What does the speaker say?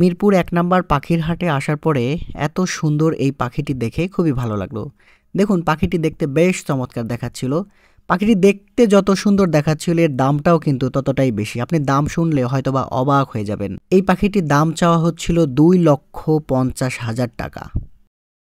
মিরপুর এক নাম্বার পাখির হাটে আসার পরে এত সুন্দর এই পাখিটি দেখে খুবই ভালো লাগলো দেখুন পাখিটি দেখতে বেশ চমৎকার দেখাচ্ছিল পাখিটি দেখতে যত সুন্দর দেখাচ্ছিল এর দামটাও কিন্তু ততটাই বেশি আপনি দাম শুনলে হয়তোবা অবাক হয়ে যাবেন এই পাখিটির দাম চাওয়া হচ্ছিল দুই লক্ষ পঞ্চাশ হাজার টাকা